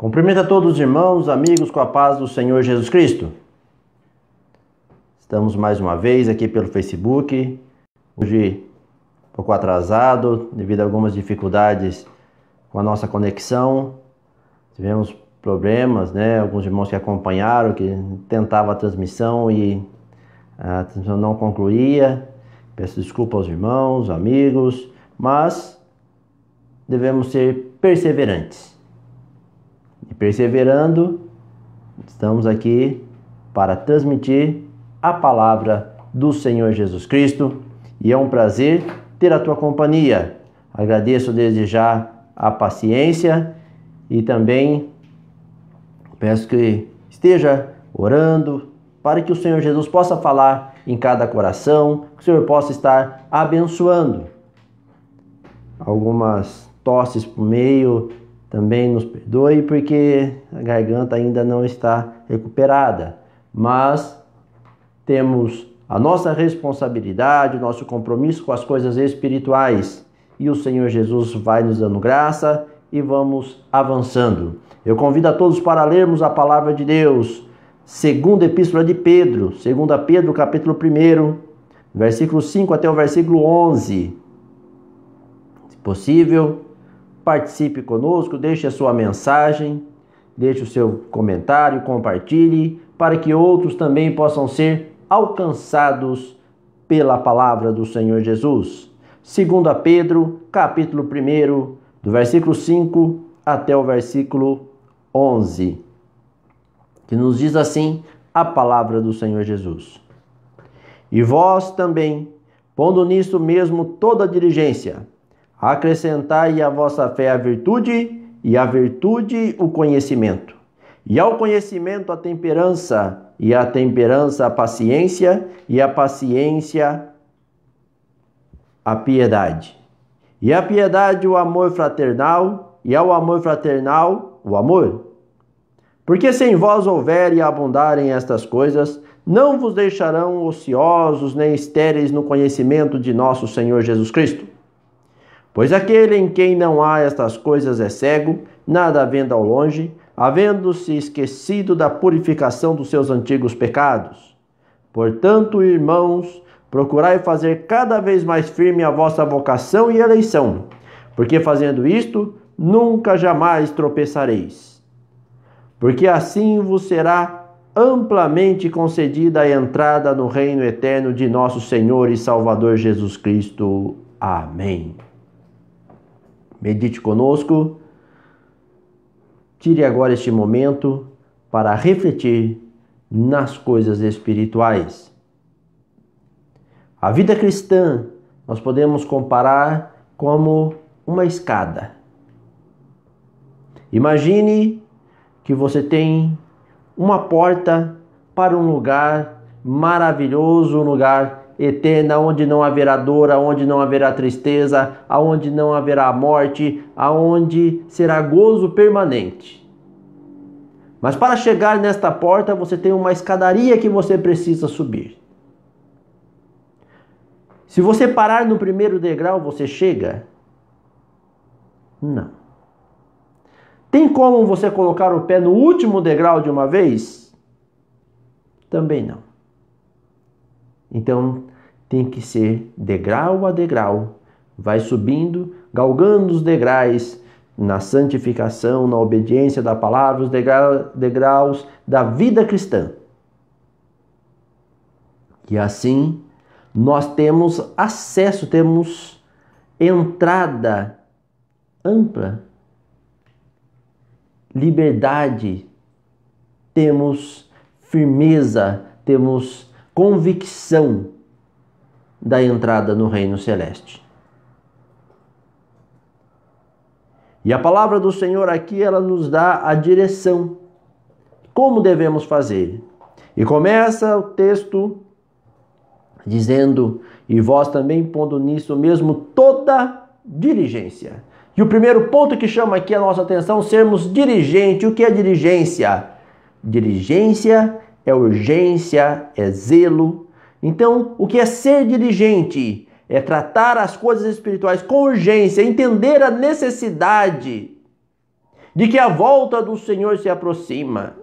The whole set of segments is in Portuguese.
Cumprimento a todos os irmãos, amigos, com a paz do Senhor Jesus Cristo. Estamos mais uma vez aqui pelo Facebook. Hoje um pouco atrasado devido a algumas dificuldades com a nossa conexão. Tivemos problemas, né? Alguns irmãos que acompanharam, que tentava a transmissão e a transmissão não concluía. Peço desculpa aos irmãos, amigos, mas devemos ser perseverantes e perseverando, estamos aqui para transmitir a palavra do Senhor Jesus Cristo e é um prazer ter a tua companhia. Agradeço desde já a paciência e também peço que esteja orando para que o Senhor Jesus possa falar em cada coração, que o Senhor possa estar abençoando. Algumas tosses por meio, também nos perdoe porque a garganta ainda não está recuperada, mas temos a nossa responsabilidade, o nosso compromisso com as coisas espirituais e o Senhor Jesus vai nos dando graça e vamos avançando. Eu convido a todos para lermos a palavra de Deus, segunda epístola de Pedro, segunda Pedro, capítulo 1, versículo 5 até o versículo 11. Se possível, participe conosco, deixe a sua mensagem, deixe o seu comentário, compartilhe, para que outros também possam ser alcançados pela palavra do Senhor Jesus. Segundo Pedro, capítulo 1, do versículo 5 até o versículo 11, que nos diz assim a palavra do Senhor Jesus. E vós também, pondo nisto mesmo toda a diligência, Acrescentai a vossa fé a virtude, e à virtude o conhecimento. E ao conhecimento a temperança, e à temperança a paciência, e à paciência a piedade. E à piedade o amor fraternal, e ao amor fraternal o amor. Porque se em vós houver e abundarem estas coisas, não vos deixarão ociosos nem estéreis no conhecimento de nosso Senhor Jesus Cristo. Pois aquele em quem não há estas coisas é cego, nada vendo ao longe, havendo-se esquecido da purificação dos seus antigos pecados. Portanto, irmãos, procurai fazer cada vez mais firme a vossa vocação e eleição, porque fazendo isto, nunca jamais tropeçareis. Porque assim vos será amplamente concedida a entrada no reino eterno de nosso Senhor e Salvador Jesus Cristo. Amém. Medite conosco. Tire agora este momento para refletir nas coisas espirituais. A vida cristã nós podemos comparar como uma escada. Imagine que você tem uma porta para um lugar maravilhoso, um lugar eterna, onde não haverá dor, aonde não haverá tristeza, aonde não haverá morte, aonde será gozo permanente. Mas para chegar nesta porta, você tem uma escadaria que você precisa subir. Se você parar no primeiro degrau, você chega? Não. Tem como você colocar o pé no último degrau de uma vez? Também não. Então, tem que ser degrau a degrau. Vai subindo, galgando os degraus na santificação, na obediência da palavra, os degraus, degraus da vida cristã. E assim nós temos acesso, temos entrada ampla, liberdade, temos firmeza, temos convicção da entrada no reino celeste. E a palavra do Senhor aqui, ela nos dá a direção. Como devemos fazer? E começa o texto dizendo: E vós também pondo nisso mesmo toda diligência. E o primeiro ponto que chama aqui a nossa atenção, sermos dirigente. O que é diligência? Diligência é urgência, é zelo, então, o que é ser diligente? É tratar as coisas espirituais com urgência, entender a necessidade de que a volta do Senhor se aproxima.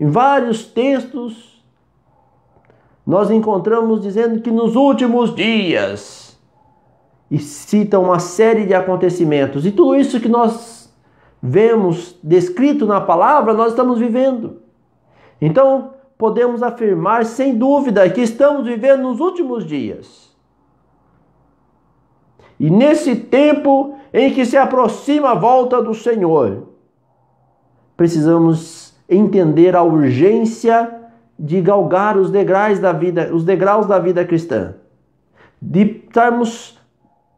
Em vários textos, nós encontramos dizendo que nos últimos dias, e citam uma série de acontecimentos, e tudo isso que nós vemos descrito na palavra, nós estamos vivendo. Então, podemos afirmar sem dúvida que estamos vivendo nos últimos dias. E nesse tempo em que se aproxima a volta do Senhor, precisamos entender a urgência de galgar os degraus da vida, os degraus da vida cristã, de estarmos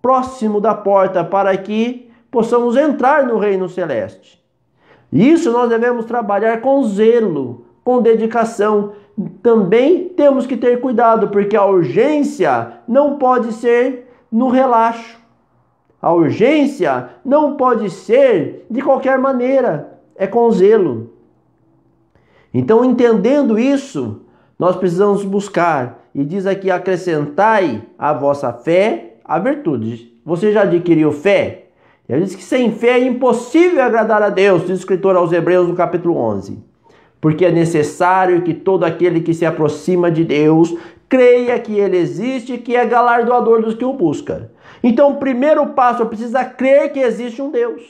próximo da porta para que possamos entrar no reino celeste. Isso nós devemos trabalhar com zelo, com dedicação. Também temos que ter cuidado, porque a urgência não pode ser no relaxo. A urgência não pode ser de qualquer maneira, é com zelo. Então, entendendo isso, nós precisamos buscar, e diz aqui: acrescentai à vossa fé a virtude. Você já adquiriu fé? Ele diz que sem fé é impossível agradar a Deus, diz o escritor aos Hebreus no capítulo 11 porque é necessário que todo aquele que se aproxima de Deus creia que ele existe e que é galardoador dos que o buscam. Então, o primeiro passo precisa crer que existe um Deus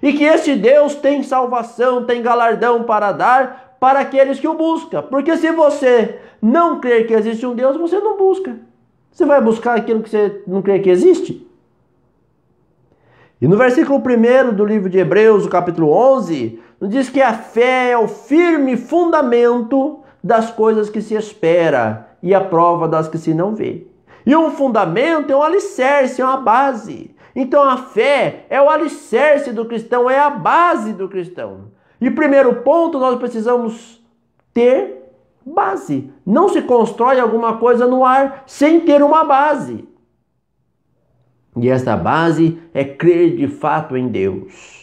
e que esse Deus tem salvação, tem galardão para dar para aqueles que o buscam. Porque se você não crer que existe um Deus, você não busca. Você vai buscar aquilo que você não crê que existe. E no versículo 1 do livro de Hebreus, capítulo 11, nos diz que a fé é o firme fundamento das coisas que se espera e a prova das que se não vê. E um fundamento é um alicerce, é uma base. Então a fé é o alicerce do cristão, é a base do cristão. E primeiro ponto, nós precisamos ter base. Não se constrói alguma coisa no ar sem ter uma base. E esta base é crer de fato em Deus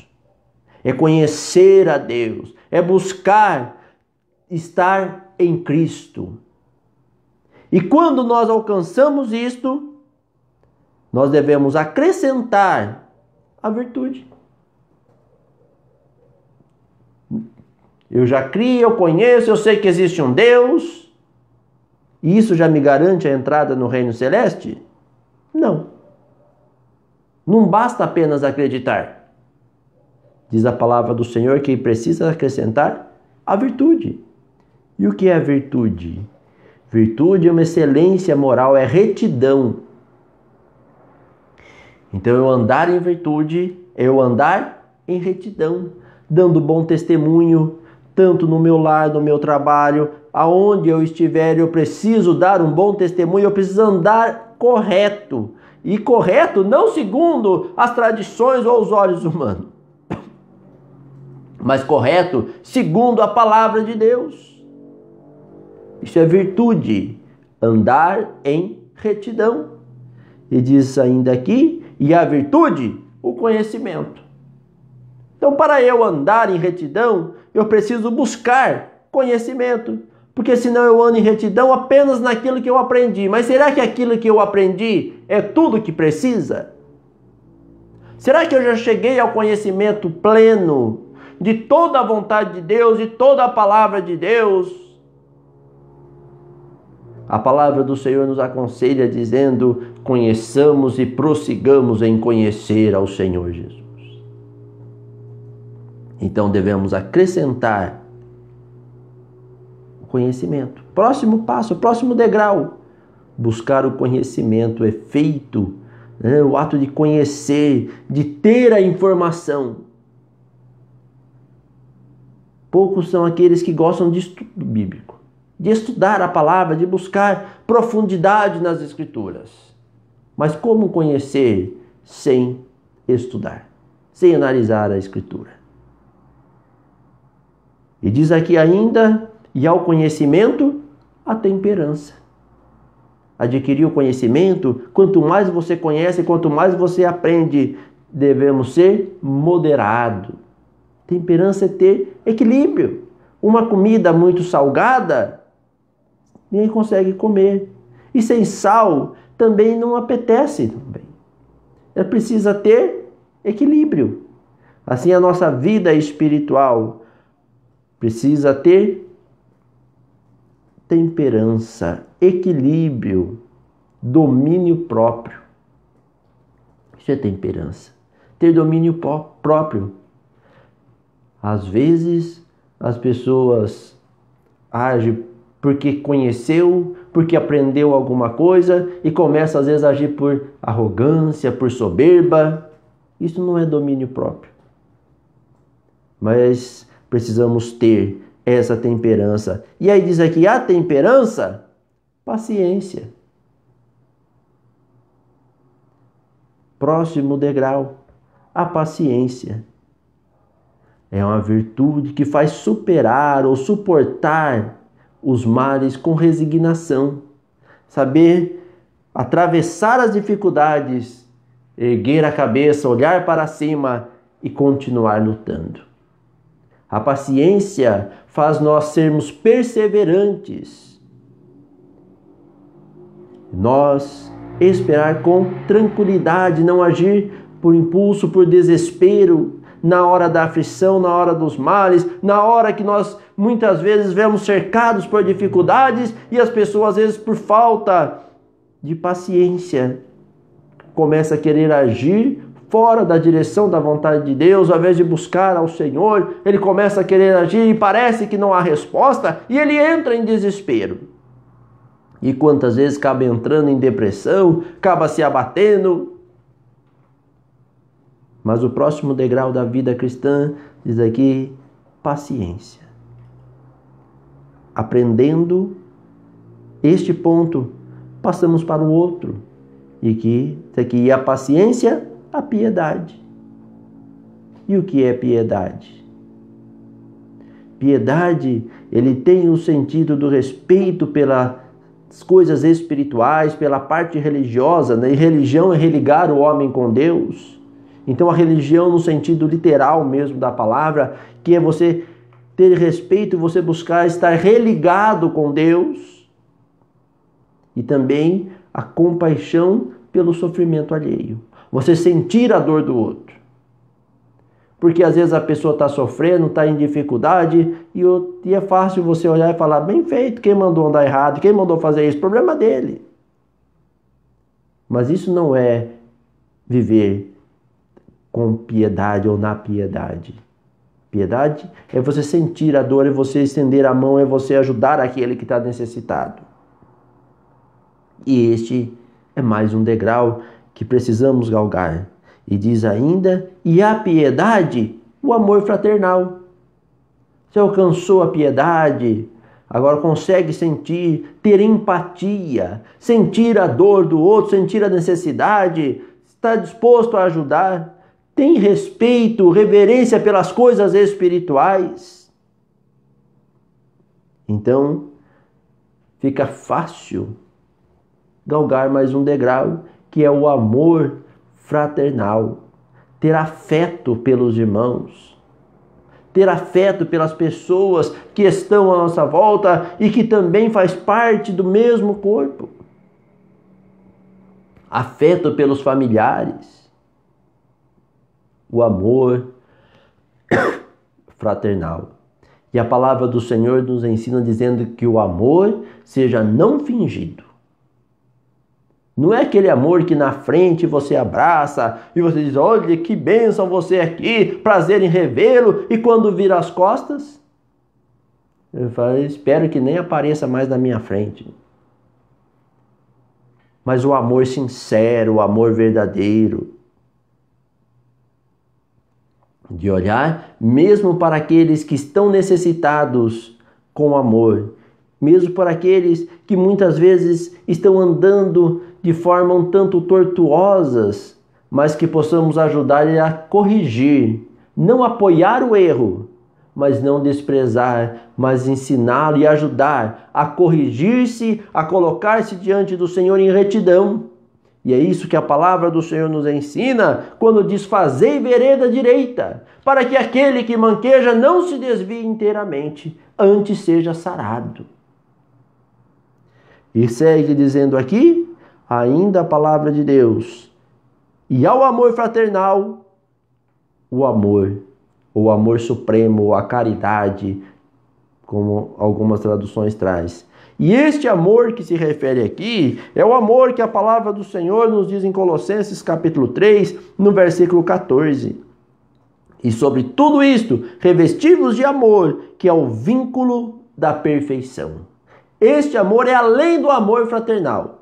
é conhecer a Deus, é buscar estar em Cristo. E quando nós alcançamos isto, nós devemos acrescentar a virtude. Eu já crio, eu conheço, eu sei que existe um Deus. E isso já me garante a entrada no reino celeste? Não. Não basta apenas acreditar. Diz a palavra do Senhor que precisa acrescentar a virtude. E o que é virtude? Virtude é uma excelência moral, é retidão. Então, eu andar em virtude, eu andar em retidão, dando bom testemunho, tanto no meu lar, no meu trabalho, aonde eu estiver, eu preciso dar um bom testemunho, eu preciso andar correto. E correto não segundo as tradições ou os olhos humanos, mas correto segundo a palavra de Deus. Isso é virtude, andar em retidão. E diz ainda aqui, e a virtude, o conhecimento. Então, para eu andar em retidão, eu preciso buscar conhecimento, porque senão eu ando em retidão apenas naquilo que eu aprendi. Mas será que aquilo que eu aprendi é tudo que precisa? Será que eu já cheguei ao conhecimento pleno de toda a vontade de Deus, de toda a palavra de Deus. A palavra do Senhor nos aconselha dizendo: conheçamos e prossigamos em conhecer ao Senhor Jesus. Então devemos acrescentar o conhecimento. Próximo passo, próximo degrau: buscar o conhecimento, o é efeito, né? o ato de conhecer, de ter a informação. Poucos são aqueles que gostam de estudo bíblico, de estudar a palavra, de buscar profundidade nas escrituras. Mas como conhecer sem estudar, sem analisar a escritura? E diz aqui ainda, e ao conhecimento, a temperança. Adquirir o conhecimento, quanto mais você conhece, quanto mais você aprende, devemos ser moderado. Temperança é ter equilíbrio. Uma comida muito salgada, ninguém consegue comer. E sem sal também não apetece. Também. Ela é precisa ter equilíbrio. Assim, a nossa vida espiritual precisa ter temperança, equilíbrio, domínio próprio. Isso é temperança. Ter domínio próprio às vezes as pessoas agem porque conheceu, porque aprendeu alguma coisa e começa às vezes a agir por arrogância, por soberba. Isso não é domínio próprio. Mas precisamos ter essa temperança. E aí diz aqui: a temperança, paciência. Próximo degrau, a paciência. É uma virtude que faz superar ou suportar os males com resignação. Saber atravessar as dificuldades, erguer a cabeça, olhar para cima e continuar lutando. A paciência faz nós sermos perseverantes. Nós esperar com tranquilidade, não agir por impulso, por desespero, na hora da aflição, na hora dos males, na hora que nós muitas vezes vemos cercados por dificuldades e as pessoas às vezes por falta de paciência começa a querer agir fora da direção da vontade de Deus, ao invés de buscar ao Senhor, ele começa a querer agir e parece que não há resposta e ele entra em desespero. E quantas vezes acaba entrando em depressão, acaba se abatendo, mas o próximo degrau da vida cristã diz aqui paciência. Aprendendo este ponto, passamos para o outro. E que aqui a paciência, a piedade. E o que é piedade? Piedade, ele tem o sentido do respeito pela as coisas espirituais, pela parte religiosa, né? e religião é religar o homem com Deus. Então, a religião, no sentido literal mesmo da palavra, que é você ter respeito, você buscar estar religado com Deus, e também a compaixão pelo sofrimento alheio. Você sentir a dor do outro. Porque às vezes a pessoa está sofrendo, está em dificuldade, e, é fácil você olhar e falar: bem feito, quem mandou andar errado, quem mandou fazer isso, problema dele. Mas isso não é viver com piedade ou na piedade. Piedade é você sentir a dor, é você estender a mão, é você ajudar aquele que está necessitado. E este é mais um degrau que precisamos galgar. E diz ainda: e a piedade, o amor fraternal. Você alcançou a piedade, agora consegue sentir, ter empatia, sentir a dor do outro, sentir a necessidade, está disposto a ajudar tem respeito, reverência pelas coisas espirituais. Então, fica fácil galgar mais um degrau, que é o amor fraternal, ter afeto pelos irmãos, ter afeto pelas pessoas que estão à nossa volta e que também faz parte do mesmo corpo. Afeto pelos familiares, o amor fraternal. E a palavra do Senhor nos ensina dizendo que o amor seja não fingido. Não é aquele amor que na frente você abraça e você diz: Olha que bênção você aqui, prazer em revê-lo, e quando vira as costas, eu falo, espero que nem apareça mais na minha frente. Mas o amor sincero, o amor verdadeiro, de olhar mesmo para aqueles que estão necessitados com amor, mesmo para aqueles que muitas vezes estão andando de forma um tanto tortuosas, mas que possamos ajudar a corrigir, não apoiar o erro, mas não desprezar, mas ensiná-lo e ajudar a corrigir-se, a colocar-se diante do Senhor em retidão e é isso que a palavra do Senhor nos ensina quando diz: Fazei vereda direita, para que aquele que manqueja não se desvie inteiramente, antes seja sarado. E segue dizendo aqui, ainda a palavra de Deus. E ao amor fraternal, o amor, o amor supremo, a caridade, como algumas traduções traz. E este amor que se refere aqui é o amor que a palavra do Senhor nos diz em Colossenses capítulo 3, no versículo 14. E sobre tudo isto, revestimos de amor, que é o vínculo da perfeição. Este amor é além do amor fraternal.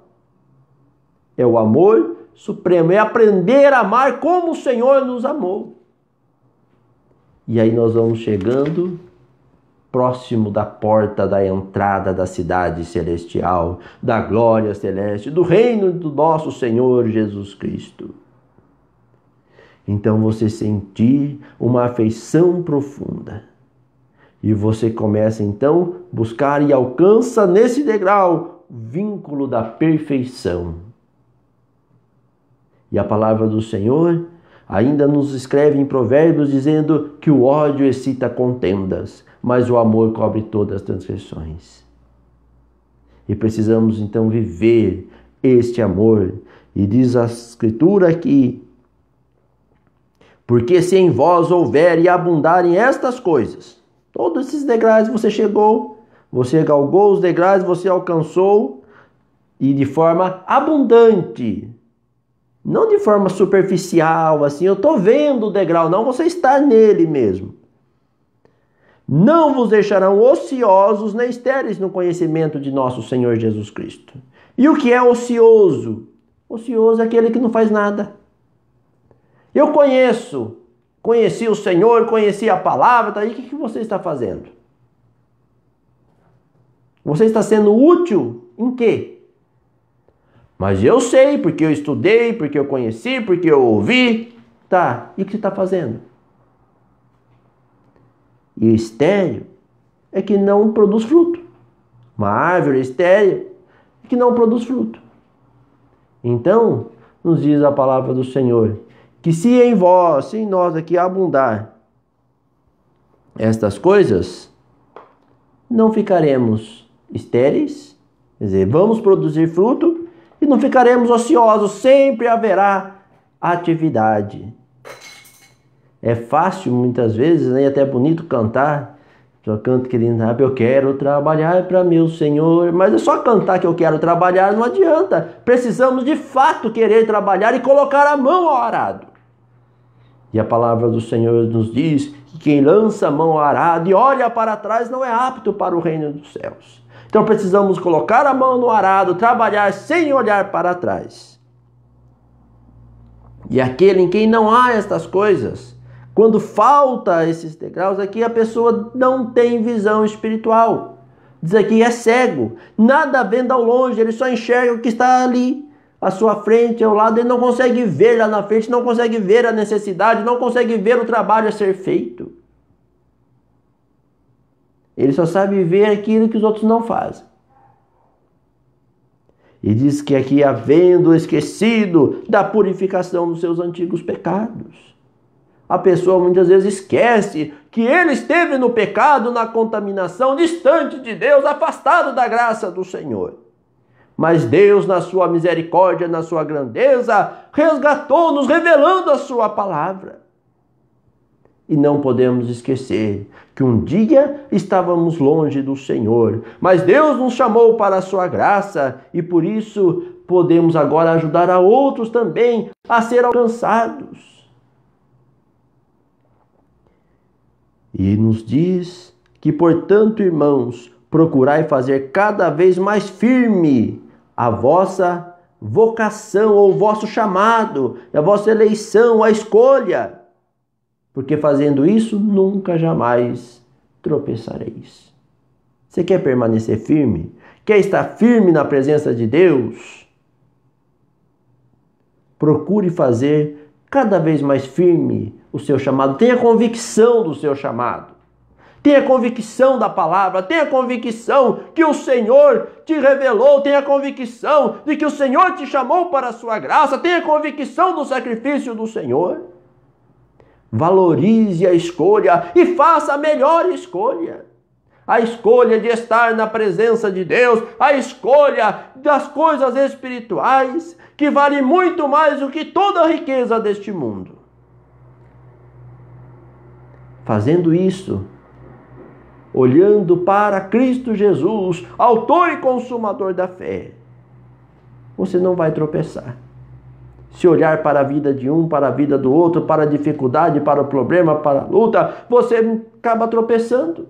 É o amor supremo, é aprender a amar como o Senhor nos amou. E aí nós vamos chegando próximo da porta da entrada da cidade celestial, da glória celeste, do reino do nosso Senhor Jesus Cristo. Então você sentir uma afeição profunda. E você começa então buscar e alcança nesse degrau o vínculo da perfeição. E a palavra do Senhor Ainda nos escreve em Provérbios dizendo que o ódio excita contendas, mas o amor cobre todas as transgressões. E precisamos então viver este amor. E diz a Escritura que porque se em vós houver e abundarem estas coisas, todos esses degraus você chegou, você galgou os degraus, você alcançou, e de forma abundante não de forma superficial, assim, eu estou vendo o degrau, não, você está nele mesmo. Não vos deixarão ociosos nem estéreis no conhecimento de nosso Senhor Jesus Cristo. E o que é ocioso? Ocioso é aquele que não faz nada. Eu conheço, conheci o Senhor, conheci a palavra, tá aí, o que, que você está fazendo? Você está sendo útil em quê? Mas eu sei, porque eu estudei, porque eu conheci, porque eu ouvi. Tá, e o que você está fazendo? E o estéreo é que não produz fruto. Uma árvore estéreo é que não produz fruto. Então, nos diz a palavra do Senhor, que se em vós, se em nós aqui abundar estas coisas, não ficaremos estéreis, quer dizer, vamos produzir fruto, e não ficaremos ociosos, sempre haverá atividade. É fácil muitas vezes, né? e até bonito cantar, só canto querendo, eu quero trabalhar para meu Senhor, mas é só cantar que eu quero trabalhar, não adianta. Precisamos de fato querer trabalhar e colocar a mão ao arado. E a palavra do Senhor nos diz que quem lança a mão ao arado e olha para trás não é apto para o reino dos céus. Então precisamos colocar a mão no arado, trabalhar sem olhar para trás. E aquele em quem não há estas coisas, quando falta esses degraus, aqui a pessoa não tem visão espiritual. Diz aqui é cego, nada vendo ao longe, ele só enxerga o que está ali à sua frente, ao lado, ele não consegue ver lá na frente, não consegue ver a necessidade, não consegue ver o trabalho a ser feito. Ele só sabe ver aquilo que os outros não fazem. E diz que aqui, havendo esquecido da purificação dos seus antigos pecados, a pessoa muitas vezes esquece que ele esteve no pecado, na contaminação, distante de Deus, afastado da graça do Senhor. Mas Deus, na sua misericórdia, na sua grandeza, resgatou, nos revelando a sua palavra. E não podemos esquecer que um dia estávamos longe do Senhor, mas Deus nos chamou para a sua graça e por isso podemos agora ajudar a outros também a ser alcançados. E nos diz que, portanto, irmãos, procurai fazer cada vez mais firme a vossa vocação ou o vosso chamado, a vossa eleição, a escolha porque fazendo isso nunca jamais tropeçareis. Você quer permanecer firme? Quer estar firme na presença de Deus? Procure fazer cada vez mais firme o seu chamado. Tenha convicção do seu chamado. Tenha convicção da palavra. Tenha convicção que o Senhor te revelou. Tenha convicção de que o Senhor te chamou para a sua graça. Tenha convicção do sacrifício do Senhor. Valorize a escolha e faça a melhor escolha. A escolha de estar na presença de Deus, a escolha das coisas espirituais, que vale muito mais do que toda a riqueza deste mundo. Fazendo isso, olhando para Cristo Jesus, Autor e Consumador da fé, você não vai tropeçar. Se olhar para a vida de um, para a vida do outro, para a dificuldade, para o problema, para a luta, você acaba tropeçando.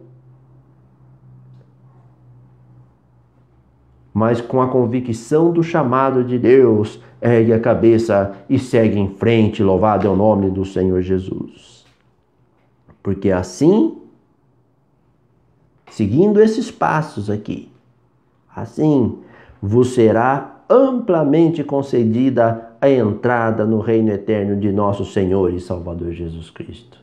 Mas com a convicção do chamado de Deus, ergue a cabeça e segue em frente, louvado é o nome do Senhor Jesus. Porque assim, seguindo esses passos aqui, assim vos será amplamente concedida a entrada no reino eterno de nosso Senhor e Salvador Jesus Cristo.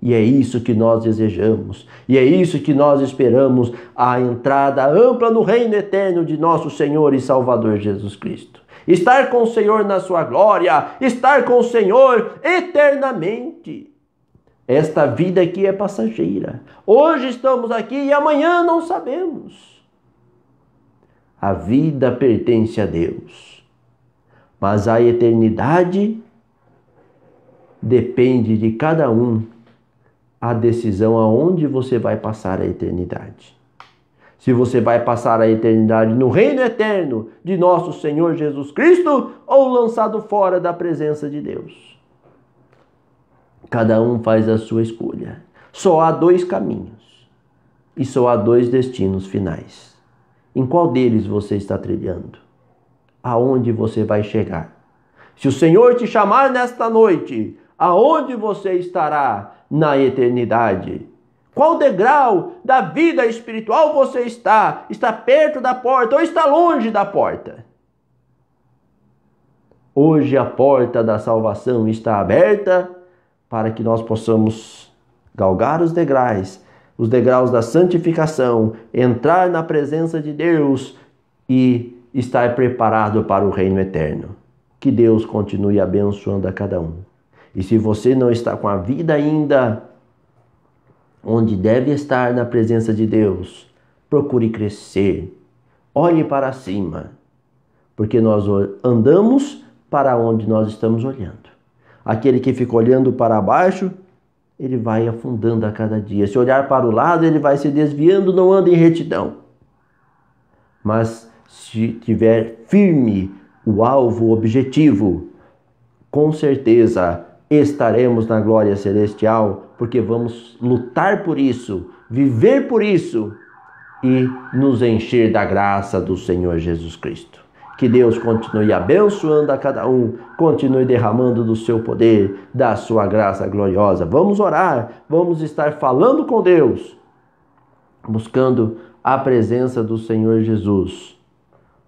E é isso que nós desejamos, e é isso que nós esperamos a entrada ampla no reino eterno de nosso Senhor e Salvador Jesus Cristo. Estar com o Senhor na sua glória, estar com o Senhor eternamente. Esta vida aqui é passageira. Hoje estamos aqui e amanhã não sabemos. A vida pertence a Deus mas a eternidade depende de cada um a decisão aonde você vai passar a eternidade. Se você vai passar a eternidade no reino eterno de nosso Senhor Jesus Cristo ou lançado fora da presença de Deus. Cada um faz a sua escolha. Só há dois caminhos e só há dois destinos finais. Em qual deles você está trilhando? aonde você vai chegar. Se o Senhor te chamar nesta noite, aonde você estará na eternidade? Qual degrau da vida espiritual você está? Está perto da porta ou está longe da porta? Hoje a porta da salvação está aberta para que nós possamos galgar os degraus, os degraus da santificação, entrar na presença de Deus e estar preparado para o reino eterno. Que Deus continue abençoando a cada um. E se você não está com a vida ainda onde deve estar na presença de Deus, procure crescer. Olhe para cima, porque nós andamos para onde nós estamos olhando. Aquele que fica olhando para baixo, ele vai afundando a cada dia. Se olhar para o lado, ele vai se desviando, não anda em retidão. Mas se tiver firme o alvo o objetivo, com certeza estaremos na glória celestial, porque vamos lutar por isso, viver por isso e nos encher da graça do Senhor Jesus Cristo. Que Deus continue abençoando a cada um, continue derramando do seu poder, da sua graça gloriosa. Vamos orar, vamos estar falando com Deus, buscando a presença do Senhor Jesus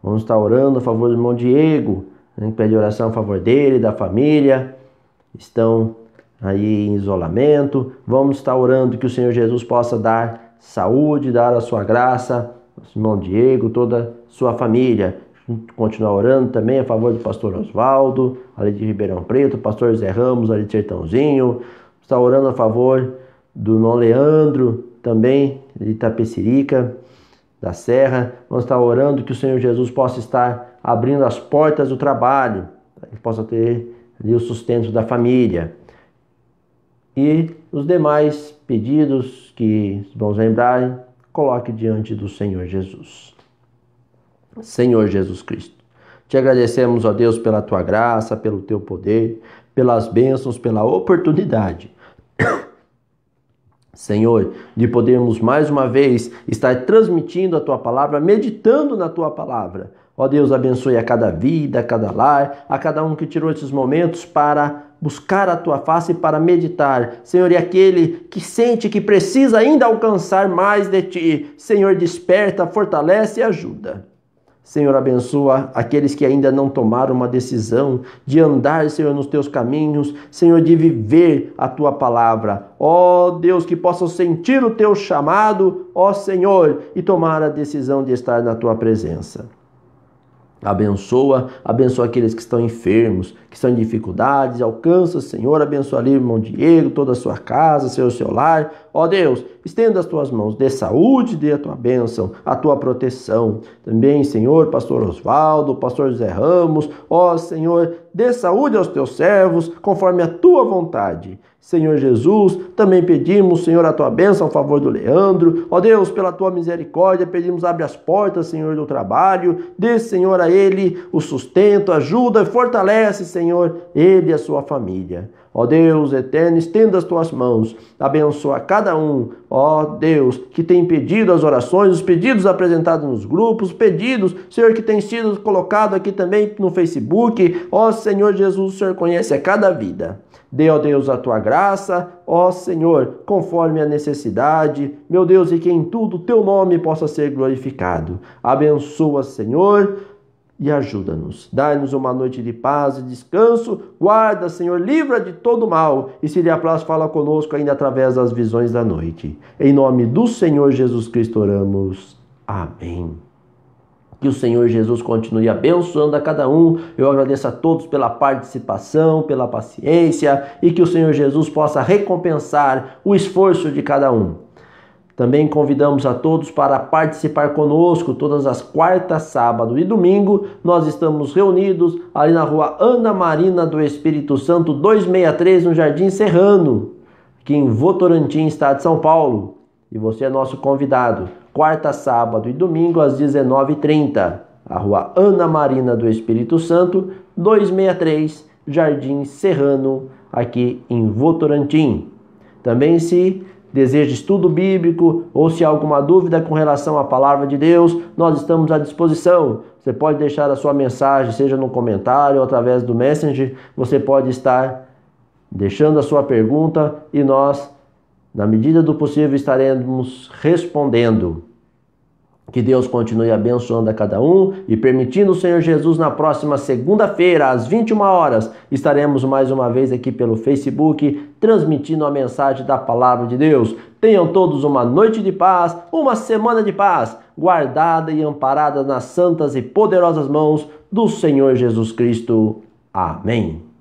Vamos estar orando a favor do irmão Diego. A né, pede oração a favor dele, da família. Estão aí em isolamento. Vamos estar orando que o Senhor Jesus possa dar saúde, dar a sua graça, nosso irmão Diego, toda a sua família. Continuar orando também a favor do pastor Oswaldo, ali de Ribeirão Preto, pastor Zé Ramos, ali de Sertãozinho. Está orando a favor do irmão Leandro, também de Itapecerica da Serra. Vamos estar orando que o Senhor Jesus possa estar abrindo as portas do trabalho, para que possa ter ali o sustento da família. E os demais pedidos que vamos lembrar, coloque diante do Senhor Jesus. Senhor Jesus Cristo, te agradecemos, ó Deus, pela tua graça, pelo teu poder, pelas bênçãos, pela oportunidade Senhor, de podermos mais uma vez estar transmitindo a tua palavra, meditando na tua palavra. Ó Deus, abençoe a cada vida, a cada lar, a cada um que tirou esses momentos para buscar a tua face e para meditar. Senhor, e aquele que sente que precisa ainda alcançar mais de ti, Senhor, desperta, fortalece e ajuda. Senhor, abençoa aqueles que ainda não tomaram uma decisão de andar, Senhor, nos teus caminhos, Senhor, de viver a tua palavra. Ó oh, Deus, que possam sentir o teu chamado, ó oh, Senhor, e tomar a decisão de estar na tua presença. Abençoa, abençoa aqueles que estão enfermos, que estão em dificuldades. Alcança, Senhor, abençoa ali o irmão Diego, toda a sua casa, seu, seu lar. Ó Deus, estenda as tuas mãos, dê saúde, dê a tua bênção, a tua proteção. Também, Senhor, pastor Oswaldo, pastor José Ramos, ó Senhor, dê saúde aos teus servos, conforme a tua vontade. Senhor Jesus, também pedimos, Senhor, a tua bênção a favor do Leandro. Ó Deus, pela tua misericórdia, pedimos, abre as portas, Senhor, do trabalho. Dê, Senhor, a ele o sustento, ajuda e fortalece, Senhor Senhor, ele e a sua família. Ó Deus eterno, estenda as tuas mãos, abençoa cada um, ó Deus, que tem pedido as orações, os pedidos apresentados nos grupos, os pedidos, Senhor, que tem sido colocado aqui também no Facebook. Ó Senhor Jesus, o Senhor conhece a cada vida. Dê, ó Deus, a tua graça, ó Senhor, conforme a necessidade, meu Deus, e que em tudo teu nome possa ser glorificado. Abençoa, Senhor e ajuda-nos. Dai-nos uma noite de paz e descanso. Guarda, Senhor, livra de todo mal. E se lhe apraz, fala conosco ainda através das visões da noite. Em nome do Senhor Jesus Cristo oramos. Amém. Que o Senhor Jesus continue abençoando a cada um. Eu agradeço a todos pela participação, pela paciência e que o Senhor Jesus possa recompensar o esforço de cada um. Também convidamos a todos para participar conosco todas as quartas, sábado e domingo. Nós estamos reunidos ali na rua Ana Marina do Espírito Santo 263, no Jardim Serrano, aqui em Votorantim, estado de São Paulo. E você é nosso convidado. Quarta, sábado e domingo às 19h30. A rua Ana Marina do Espírito Santo 263, Jardim Serrano, aqui em Votorantim. Também se deseja estudo bíblico ou se há alguma dúvida com relação à palavra de Deus, nós estamos à disposição. Você pode deixar a sua mensagem, seja no comentário ou através do Messenger. Você pode estar deixando a sua pergunta e nós, na medida do possível, estaremos respondendo. Que Deus continue abençoando a cada um e permitindo o Senhor Jesus na próxima segunda-feira, às 21 horas, estaremos mais uma vez aqui pelo Facebook transmitindo a mensagem da palavra de Deus. Tenham todos uma noite de paz, uma semana de paz, guardada e amparada nas santas e poderosas mãos do Senhor Jesus Cristo. Amém.